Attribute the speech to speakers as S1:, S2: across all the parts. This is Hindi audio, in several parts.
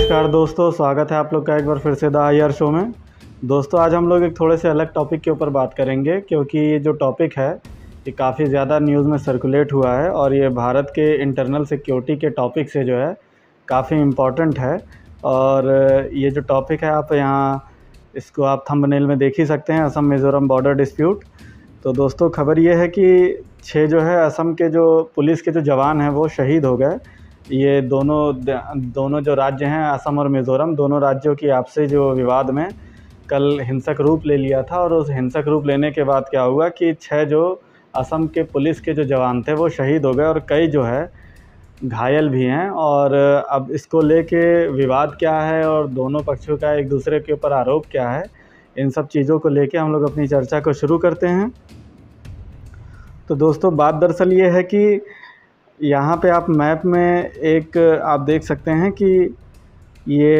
S1: नमस्कार दोस्तों स्वागत है आप लोग का एक बार फिर से द हायर शो में दोस्तों आज हम लोग एक थोड़े से अलग टॉपिक के ऊपर बात करेंगे क्योंकि ये जो टॉपिक है ये काफ़ी ज़्यादा न्यूज़ में सर्कुलेट हुआ है और ये भारत के इंटरनल सिक्योरिटी के टॉपिक से जो है काफ़ी इम्पॉर्टेंट है और ये जो टॉपिक है आप यहाँ इसको आप थंबनेल में देख ही सकते हैं असम मिज़ोरम बॉर्डर डिस्प्यूट तो दोस्तों खबर ये है कि छः जो है असम के जो पुलिस के जो जवान हैं वो शहीद हो गए ये दोनों दोनों जो राज्य हैं असम और मिज़ोरम दोनों राज्यों की आपसी जो विवाद में कल हिंसक रूप ले लिया था और उस हिंसक रूप लेने के बाद क्या हुआ कि छः जो असम के पुलिस के जो जवान थे वो शहीद हो गए और कई जो है घायल भी हैं और अब इसको लेके विवाद क्या है और दोनों पक्षों का एक दूसरे के ऊपर आरोप क्या है इन सब चीज़ों को लेके हम लोग अपनी चर्चा को शुरू करते हैं तो दोस्तों बात दरअसल ये है कि यहाँ पे आप मैप में एक आप देख सकते हैं कि ये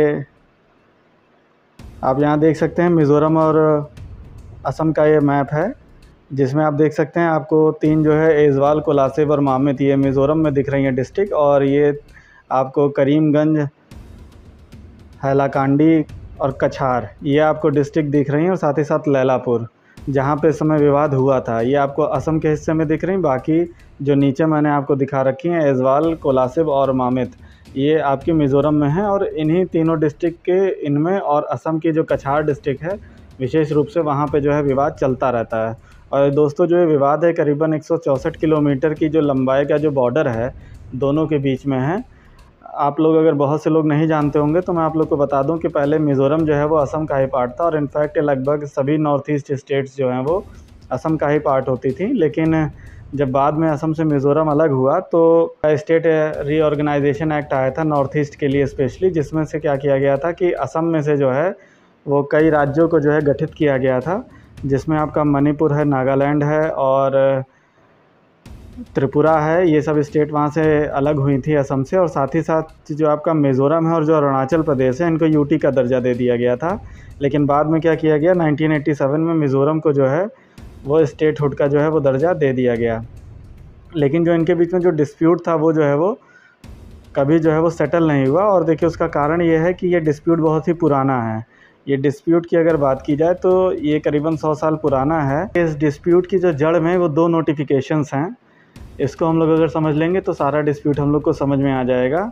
S1: आप यहाँ देख सकते हैं मिज़ोरम और असम का ये मैप है जिसमें आप देख सकते हैं आपको तीन जो है एजवाल कोलासिब और मामित ये मिज़ोरम में दिख रही हैं डिस्ट्रिक्ट और ये आपको करीमगंज हैलाकांडी और कछार ये आपको डिस्ट्रिक्ट दिख रही हैं और साथ ही साथ लैलापुर जहाँ पे समय विवाद हुआ था ये आपको असम के हिस्से में दिख रही बाकी जो नीचे मैंने आपको दिखा रखी हैं एजवाल कोलासिब और मामित ये आपके मिज़ोरम में हैं और इन्हीं तीनों डिस्ट्रिक्ट के इनमें और असम की जो कछार डिस्ट्रिक्ट है विशेष रूप से वहाँ पे जो है विवाद चलता रहता है और दोस्तों जो ये विवाद है करीबन एक किलोमीटर की जो लंबाई का जो बॉर्डर है दोनों के बीच में है आप लोग अगर बहुत से लोग नहीं जानते होंगे तो मैं आप लोग को बता दूं कि पहले मिज़ोरम जो है वो असम का ही पार्ट था और इनफैक्ट लगभग सभी नॉर्थ ईस्ट स्टेट्स जो हैं वो असम का ही पार्ट होती थी लेकिन जब बाद में असम से मिज़ोरम अलग हुआ तो स्टेट रीऑर्गेनाइजेशन एक्ट आया था नॉर्थ ईस्ट के लिए स्पेशली जिसमें से क्या किया गया था कि असम में से जो है वो कई राज्यों को जो है गठित किया गया था जिसमें आपका मणिपुर है नागालैंड है और त्रिपुरा है ये सब स्टेट वहाँ से अलग हुई थी असम से और साथ ही साथ जो आपका मिज़ोरम है और जो अरुणाचल प्रदेश है इनको यूटी का दर्जा दे दिया गया था लेकिन बाद में क्या किया गया 1987 में मिज़ोरम को जो है वो स्टेट हुड का जो है वो दर्जा दे दिया गया लेकिन जो इनके बीच में जो डिस्प्यूट था वो जो है वो कभी जो है वो सेटल नहीं हुआ और देखिए उसका कारण ये है कि ये डिस्प्यूट बहुत ही पुराना है ये डिस्प्यूट की अगर बात की जाए तो ये करीबन सौ साल पुराना है इस डिस्प्यूट की जो जड़ में वो दो नोटिफिकेशंस हैं इसको हम लोग अगर समझ लेंगे तो सारा डिस्प्यूट हम लोग को समझ में आ जाएगा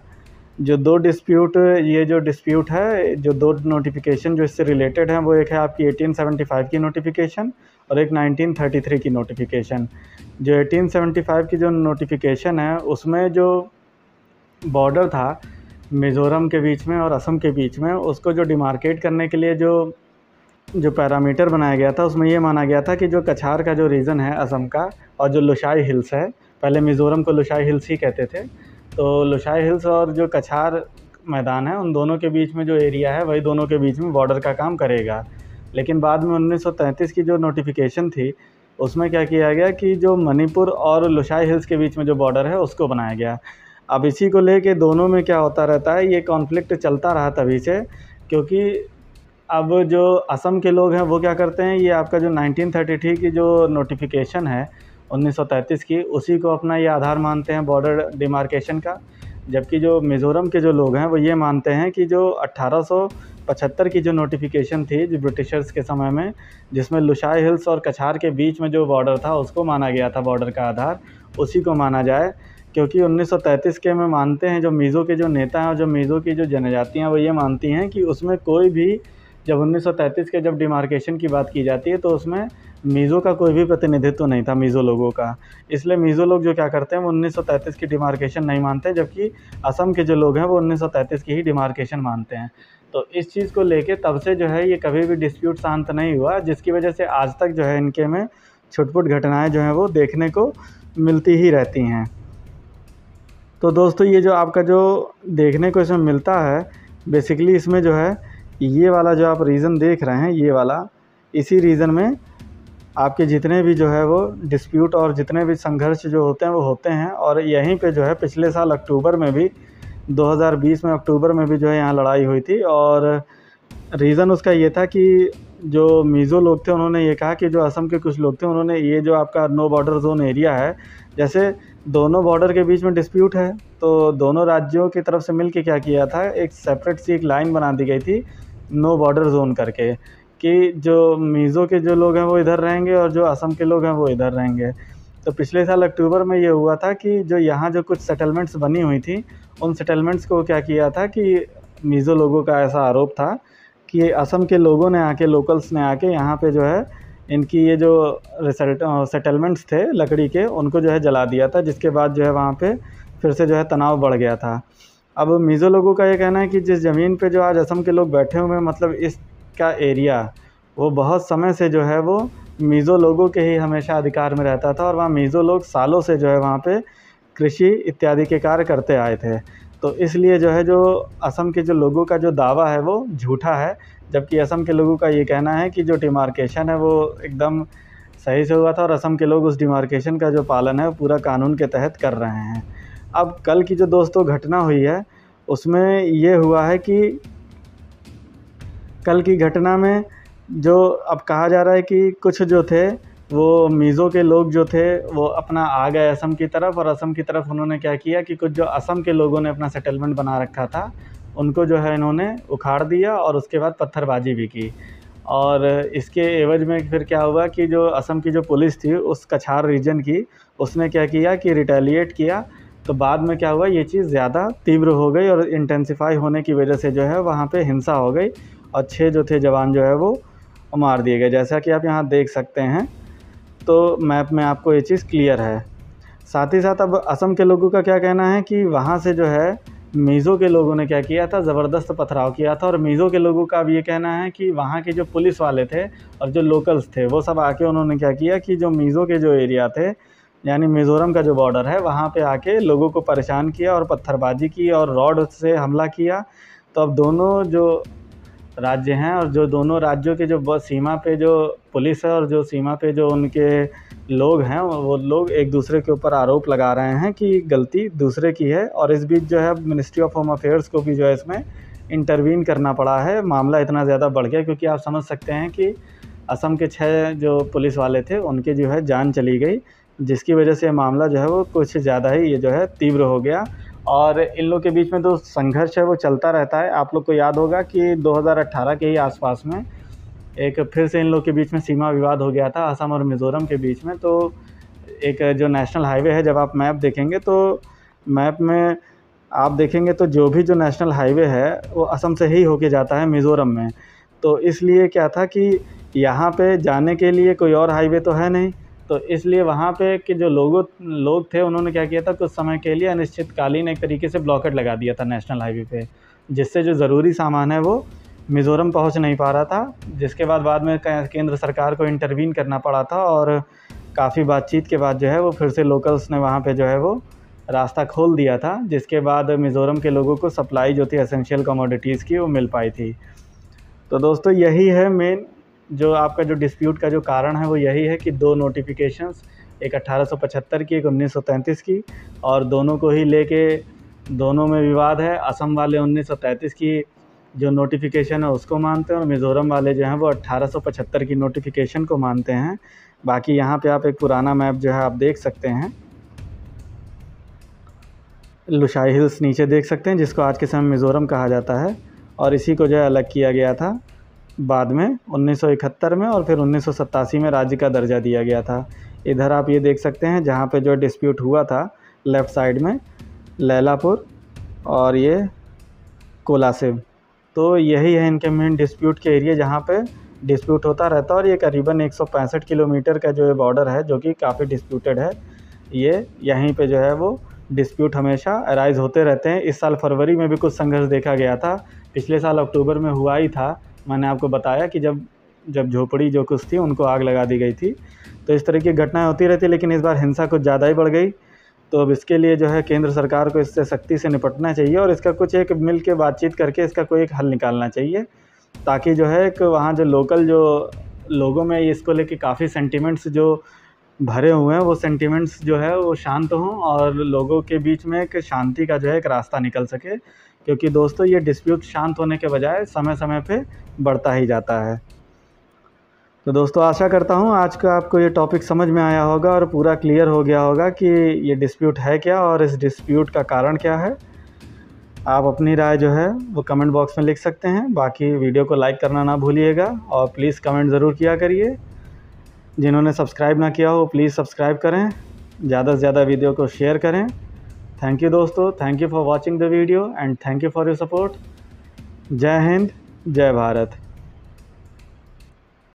S1: जो दो डिस्प्यूट ये जो डिस्प्यूट है जो दो नोटिफिकेशन जो इससे रिलेटेड हैं वो एक है आपकी 1875 की नोटिफिकेशन और एक 1933 की नोटिफिकेशन जो 1875 की जो नोटिफिकेशन है उसमें जो बॉर्डर था मिज़ोरम के बीच में और असम के बीच में उसको जो डिमार्केट करने के लिए जो जो पैरामीटर बनाया गया था उसमें ये माना गया था कि जो कछार का जो रीज़न है असम का और जो लुशाई हिल्स है पहले मिज़ोरम को लुशाई हिल्स ही कहते थे तो लुशाई हिल्स और जो कछार मैदान है उन दोनों के बीच में जो एरिया है वही दोनों के बीच में बॉर्डर का काम करेगा लेकिन बाद में 1933 की जो नोटिफिकेशन थी उसमें क्या किया गया कि जो मणिपुर और लुशाई हिल्स के बीच में जो बॉर्डर है उसको बनाया गया अब इसी को लेके दोनों में क्या होता रहता है ये कॉन्फ्लिक्ट चलता रहा तभी से क्योंकि अब जो असम के लोग हैं वो क्या करते हैं ये आपका जो 1933 की जो नोटिफिकेशन है 1933 की उसी को अपना ये आधार मानते हैं बॉर्डर डिमार्केशन का जबकि जो मिज़ोरम के जो लोग हैं वो ये मानते हैं कि जो 1875 की जो नोटिफिकेशन थी जो ब्रिटिशर्स के समय में जिसमें लुशाई हिल्स और कछार के बीच में जो बॉर्डर था उसको माना गया था बॉर्डर का आधार उसी को माना जाए क्योंकि 1933 के में मानते हैं जो मीज़ो के जो नेता हैं और जो मीज़ो की जो जनजातियाँ वो ये मानती हैं कि उसमें कोई भी जब 1933 के जब डिमार्केशन की बात की जाती है तो उसमें मीज़ो का कोई भी प्रतिनिधित्व नहीं था मीज़ो लोगों का इसलिए मीज़ो लोग जो क्या करते हैं वो 1933 की डिमार्केशन नहीं मानते जबकि असम के जो लोग हैं वो 1933 की ही डिमार्केशन मानते हैं तो इस चीज़ को लेके तब से जो है ये कभी भी डिस्प्यूट शांत नहीं हुआ जिसकी वजह से आज तक जो है इनके में छुटपुट घटनाएँ जो हैं वो देखने को मिलती ही रहती हैं तो दोस्तों ये जो आपका जो देखने को इसमें मिलता है बेसिकली इसमें जो है ये वाला जो आप रीज़न देख रहे हैं ये वाला इसी रीज़न में आपके जितने भी जो है वो डिस्प्यूट और जितने भी संघर्ष जो होते हैं वो होते हैं और यहीं पे जो है पिछले साल अक्टूबर में भी 2020 में अक्टूबर में भी जो है यहाँ लड़ाई हुई थी और रीज़न उसका ये था कि जो मीज़ो लोग थे उन्होंने ये कहा कि जो असम के कुछ लोग थे उन्होंने ये जो आपका नो बॉर्डर जोन एरिया है जैसे दोनों बॉर्डर के बीच में डिस्प्यूट है तो दोनों राज्यों की तरफ से मिल के क्या किया था एक सेपरेट सी एक लाइन बना दी गई थी नो बॉर्डर जोन करके कि जो मीज़ो के जो लोग हैं वो इधर रहेंगे और जो असम के लोग हैं वो इधर रहेंगे तो पिछले साल अक्टूबर में ये हुआ था कि जो यहाँ जो कुछ सेटलमेंट्स बनी हुई थी उन सेटलमेंट्स को क्या किया था कि मीज़ो लोगों का ऐसा आरोप था कि असम के लोगों ने आके लोकल्स ने आके यहाँ पे जो है इनकी ये जो सेटलमेंट्स थे लकड़ी के उनको जो है जला दिया था जिसके बाद जो है वहाँ पर फिर से जो है तनाव बढ़ गया था अब मीज़ो लोगों का ये कहना है कि जिस ज़मीन पर जो आज असम के लोग बैठे हुए हैं मतलब इस का एरिया वो बहुत समय से जो है वो मीज़ो लोगों के ही हमेशा अधिकार में रहता था और वहाँ मीज़ो लोग सालों से जो है वहाँ पे कृषि इत्यादि के कार्य करते आए थे तो इसलिए जो है जो असम के जो लोगों का जो दावा है वो झूठा है जबकि असम के लोगों का ये कहना है कि जो डिमार्केशन है वो एकदम सही से हुआ था और असम के लोग उस डिमार्केशन का जो पालन है पूरा कानून के तहत कर रहे हैं अब कल की जो दोस्तों घटना हुई है उसमें ये हुआ है कि कल की घटना में जो अब कहा जा रहा है कि कुछ जो थे वो मीज़ो के लोग जो थे वो अपना आ गए असम की तरफ और असम की तरफ उन्होंने क्या किया कि कुछ जो असम के लोगों ने अपना सेटलमेंट बना रखा था उनको जो है इन्होंने उखाड़ दिया और उसके बाद पत्थरबाजी भी की और इसके एवज में फिर क्या हुआ कि जो असम की जो पुलिस थी उस कछार रीजन की उसने क्या किया कि रिटेलिएट किया तो बाद में क्या हुआ ये चीज़ ज़्यादा तीव्र हो गई और इंटेंसिफाई होने की वजह से जो है वहाँ पर हिंसा हो गई और छः जो थे जवान जो है वो मार दिए गए जैसा कि आप यहाँ देख सकते हैं तो मैप में आपको ये चीज़ क्लियर है साथ ही साथ अब असम के लोगों का क्या कहना है कि वहाँ से जो है मीज़ो के लोगों ने क्या किया था ज़बरदस्त पथराव किया था और मीज़ो के लोगों का अब ये कहना है कि वहाँ के जो पुलिस वाले थे और जो लोकल्स थे वो सब आके उन्होंने क्या किया कि जो मीज़ो के जो एरिया थे यानी मिज़ोरम का जो बॉर्डर है वहाँ पे आके लोगों को परेशान किया और पत्थरबाजी की और रॉड से हमला किया तो अब दोनों जो राज्य हैं और जो दोनों राज्यों के जो सीमा पे जो पुलिस है और जो सीमा पे जो उनके लोग हैं वो लोग एक दूसरे के ऊपर आरोप लगा रहे हैं कि गलती दूसरे की है और इस बीच जो है मिनिस्ट्री ऑफ होम अफेयर्स को भी जो है इसमें इंटरवीन करना पड़ा है मामला इतना ज़्यादा बढ़ गया क्योंकि आप समझ सकते हैं कि असम के छः जो पुलिस वाले थे उनकी जो है जान चली गई जिसकी वजह से मामला जो है वो कुछ ज़्यादा ही ये जो है तीव्र हो गया और इन लोग के बीच में जो तो संघर्ष है वो चलता रहता है आप लोग को याद होगा कि 2018 के ही आसपास में एक फिर से इन लोग के बीच में सीमा विवाद हो गया था असम और मिज़ोरम के बीच में तो एक जो नेशनल हाईवे है जब आप मैप देखेंगे तो मैप में आप देखेंगे तो जो भी जो नेशनल हाईवे है वो असम से ही होके जाता है मिज़ोरम में तो इसलिए क्या था कि यहाँ पे जाने के लिए कोई और हाईवे तो है नहीं तो इसलिए वहाँ पे कि जो लोगों लोग थे उन्होंने क्या किया था कुछ समय के लिए अनिश्चितकालीन एक तरीके से ब्लॉकेट लगा दिया था नेशनल हाईवे पे जिससे जो ज़रूरी सामान है वो मिज़ोरम पहुँच नहीं पा रहा था जिसके बाद बाद में केंद्र सरकार को इंटरवीन करना पड़ा था और काफ़ी बातचीत के बाद जो है वो फिर से लोकल्स ने वहाँ पर जो है वो रास्ता खोल दिया था जिसके बाद मिज़ोरम के लोगों को सप्लाई जो थी असेंशियल कमोडिटीज़ की वो मिल पाई थी तो दोस्तों यही है मेन जो आपका जो डिस्प्यूट का जो कारण है वो यही है कि दो नोटिफिकेशंस एक 1875 की एक 1933 की और दोनों को ही लेके दोनों में विवाद है असम वाले 1933 की जो नोटिफिकेशन है उसको मानते हैं और मिज़ोरम वाले जो हैं वो 1875 की नोटिफिकेशन को मानते हैं बाकी यहाँ पे आप एक पुराना मैप जो है आप देख सकते हैं लुशाई हिल्स नीचे देख सकते हैं जिसको आज के समय मिज़ोरम कहा जाता है और इसी को जो है अलग किया गया था बाद में 1971 में और फिर उन्नीस में राज्य का दर्जा दिया गया था इधर आप ये देख सकते हैं जहाँ पे जो डिस्प्यूट हुआ था लेफ़्ट साइड में लैलापुर और ये कोलासिब तो यही है इनके मेन डिस्प्यूट के एरिया जहाँ पे डिस्प्यूट होता रहता है और ये करीबन एक किलोमीटर का जो है बॉर्डर है जो कि काफ़ी डिस्प्यूटेड है ये यहीं पर जो है वो डिस्प्यूट हमेशा अराइज़ होते रहते हैं इस साल फरवरी में भी कुछ संघर्ष देखा गया था पिछले साल अक्टूबर में हुआ ही था मैंने आपको बताया कि जब जब झोपड़ी जो कुछ थी उनको आग लगा दी गई थी तो इस तरह की घटनाएं होती रहती लेकिन इस बार हिंसा कुछ ज़्यादा ही बढ़ गई तो अब इसके लिए जो है केंद्र सरकार को इससे सख्ती से निपटना चाहिए और इसका कुछ एक मिल के बातचीत करके इसका कोई एक हल निकालना चाहिए ताकि जो है एक वहाँ जो लोकल जो लोगों में इसको लेके काफ़ी सेंटिमेंट्स जो भरे हुए हैं वो सेंटिमेंट्स जो है वो शांत हों और लोगों के बीच में एक शांति का जो है एक रास्ता निकल सके क्योंकि दोस्तों ये डिस्प्यूट शांत होने के बजाय समय समय पे बढ़ता ही जाता है तो दोस्तों आशा करता हूँ आज का आपको ये टॉपिक समझ में आया होगा और पूरा क्लियर हो गया होगा कि ये डिस्प्यूट है क्या और इस डिस्प्यूट का कारण क्या है आप अपनी राय जो है वो कमेंट बॉक्स में लिख सकते हैं बाकी वीडियो को लाइक करना ना भूलिएगा और प्लीज़ कमेंट ज़रूर किया करिए जिन्होंने सब्सक्राइब ना किया हो प्लीज़ सब्सक्राइब करें ज़्यादा से ज़्यादा वीडियो को शेयर करें थैंक यू दोस्तों thank you for watching the video and thank you for your support जय हिंद जय भारत